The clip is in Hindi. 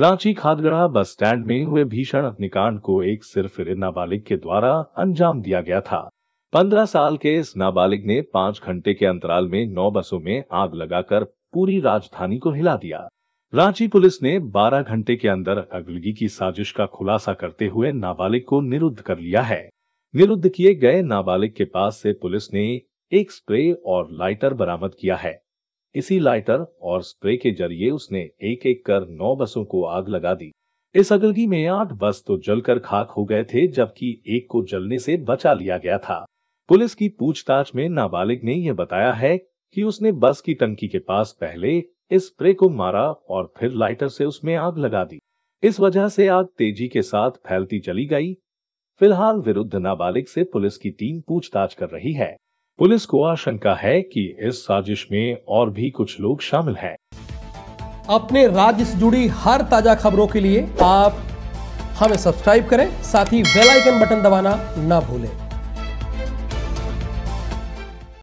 रांची खादगढ़ा बस स्टैंड में हुए भीषण अग्निकांड को एक सिर्फ नाबालिग के द्वारा अंजाम दिया गया था पंद्रह साल के इस नाबालिग ने पांच घंटे के अंतराल में नौ बसों में आग लगाकर पूरी राजधानी को हिला दिया रांची पुलिस ने 12 घंटे के अंदर अगलगी की साजिश का खुलासा करते हुए नाबालिग को निरुद्ध कर लिया है निरुद्ध किए गए नाबालिग के पास से पुलिस ने एक स्प्रे और लाइटर बरामद किया है इसी लाइटर और स्प्रे के जरिए उसने एक एक कर नौ बसों को आग लगा दी इस अगलगी में आठ बस तो जलकर खाक हो गए थे जबकि एक को जलने से बचा लिया गया था पुलिस की पूछताछ में नाबालिग ने यह बताया है कि उसने बस की टंकी के पास पहले इस स्प्रे को मारा और फिर लाइटर से उसमें आग लगा दी इस वजह से आग तेजी के साथ फैलती चली गई फिलहाल विरुद्ध नाबालिग से पुलिस की टीम पूछताछ कर रही है पुलिस को आशंका है कि इस साजिश में और भी कुछ लोग शामिल हैं। अपने राज्य से जुड़ी हर ताजा खबरों के लिए आप हमें सब्सक्राइब करें साथ ही बेल आइकन बटन दबाना ना भूलें